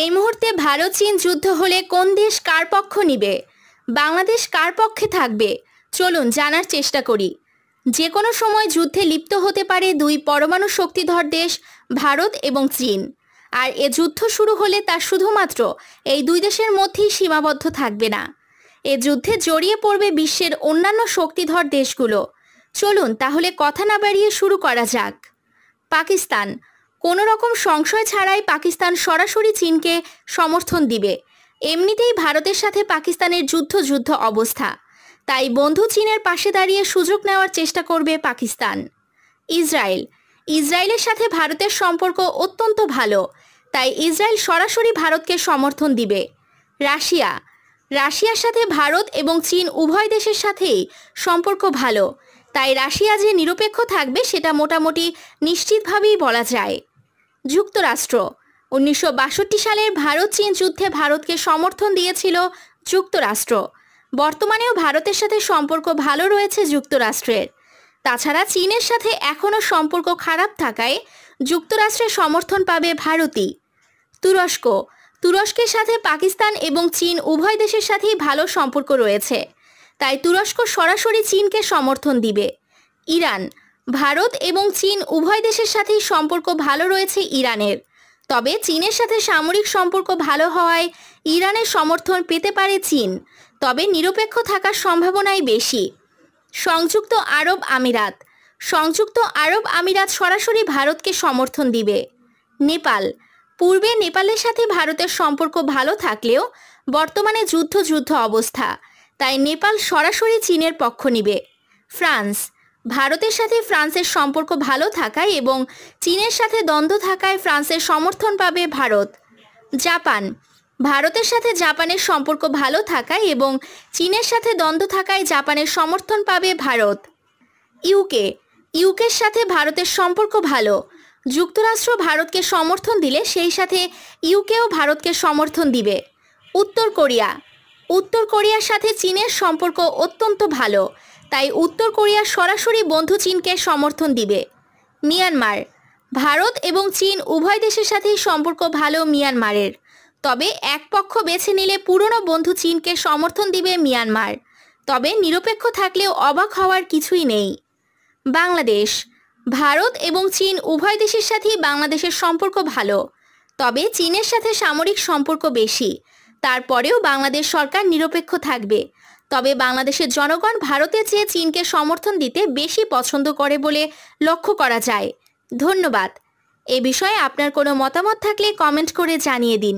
এই মুহূর্তে ভারত চীন যুদ্ধ হলে কোন দেশ কার পক্ষ নিবে বাংলাদেশ কার পক্ষে থাকবে চলুন জানার চেষ্টা করি যে কোনো সময় যুদ্ধে লিপ্ত হতে পারে দুই পরমাণু শক্তিধর দেশ ভারত এবং চীন আর এ যুদ্ধ শুরু হলে তা শুধুমাত্র এই দুই দেশের মধ্যেই সীমাবদ্ধ থাকবে না এ যুদ্ধে জড়িয়ে পড়বে বিশ্বের অন্যান্য শক্তিধর দেশগুলো চলুন তাহলে কথা না বাড়িয়ে শুরু করা যাক পাকিস্তান কোনো রকম সংশয় ছাড়াই পাকিস্তান সরাসরি চীনকে সমর্থন দিবে এমনিতেই ভারতের সাথে পাকিস্তানের যুদ্ধ যুদ্ধ অবস্থা তাই বন্ধু চীনের পাশে দাঁড়িয়ে সুযোগ নেওয়ার চেষ্টা করবে পাকিস্তান ইসরায়েল ইসরায়েলের সাথে ভারতের সম্পর্ক অত্যন্ত ভালো তাই ইসরায়েল সরাসরি ভারতকে সমর্থন দিবে রাশিয়া রাশিয়ার সাথে ভারত এবং চীন উভয় দেশের সাথেই সম্পর্ক ভালো তাই রাশিয়া যে নিরপেক্ষ থাকবে সেটা মোটামুটি নিশ্চিতভাবেই বলা যায় যুক্তরাষ্ট্র উনিশশো সালের ভারত চীন যুদ্ধে ভারতকে সমর্থন দিয়েছিল যুক্তরাষ্ট্র বর্তমানেও ভারতের সাথে সম্পর্ক ভালো রয়েছে যুক্তরাষ্ট্রের তাছাড়া চীনের সাথে এখনও সম্পর্ক খারাপ থাকায় যুক্তরাষ্ট্রের সমর্থন পাবে ভারতই তুরস্ক তুরস্কের সাথে পাকিস্তান এবং চীন উভয় দেশের সাথেই ভালো সম্পর্ক রয়েছে তাই তুরস্ক সরাসরি চীনকে সমর্থন দিবে ইরান ভারত এবং চীন উভয় দেশের সাথেই সম্পর্ক ভালো রয়েছে ইরানের তবে চীনের সাথে সামরিক সম্পর্ক ভালো হওয়ায় ইরানের সমর্থন পেতে পারে চীন তবে নিরপেক্ষ থাকার সম্ভাবনাই বেশি সংযুক্ত আরব আমিরাত সংযুক্ত আরব আমিরাত সরাসরি ভারতকে সমর্থন দিবে নেপাল পূর্বে নেপালের সাথে ভারতের সম্পর্ক ভালো থাকলেও বর্তমানে যুদ্ধ যুদ্ধ অবস্থা তাই নেপাল সরাসরি চীনের পক্ষ নিবে ফ্রান্স ভারতের সাথে ফ্রান্সের সম্পর্ক ভালো থাকায় এবং চীনের সাথে দ্বন্দ্ব থাকায় ফ্রান্সের সমর্থন পাবে ভারত জাপান ভারতের সাথে জাপানের সম্পর্ক ভালো থাকায় এবং চীনের সাথে দ্বন্দ্ব থাকায় জাপানের সমর্থন পাবে ভারত ইউকে ইউকের সাথে ভারতের সম্পর্ক ভালো যুক্তরাষ্ট্র ভারতকে সমর্থন দিলে সেই সাথে ইউকেও ভারতকে সমর্থন দিবে উত্তর কোরিয়া উত্তর কোরিয়ার সাথে চীনের সম্পর্ক অত্যন্ত ভালো তাই উত্তর কোরিয়া সরাসরি বন্ধু চীনকে সমর্থন দিবে মিয়ানমার ভারত এবং চীন উভয় দেশের সাথেই সম্পর্ক ভালো মিয়ানমারের তবে এক পক্ষ বেছে নিলে পুরনো বন্ধু চীনকে সমর্থন দিবে মিয়ানমার তবে নিরপেক্ষ থাকলেও অবাক হওয়ার কিছুই নেই বাংলাদেশ ভারত এবং চীন উভয় দেশের সাথেই বাংলাদেশের সম্পর্ক ভালো তবে চীনের সাথে সামরিক সম্পর্ক বেশি তারপরেও বাংলাদেশ সরকার নিরপেক্ষ থাকবে তবে বাংলাদেশের জনগণ ভারতের চেয়ে চীনকে সমর্থন দিতে বেশি পছন্দ করে বলে লক্ষ্য করা যায় ধন্যবাদ এ বিষয়ে আপনার কোনো মতামত থাকলে কমেন্ট করে জানিয়ে দিন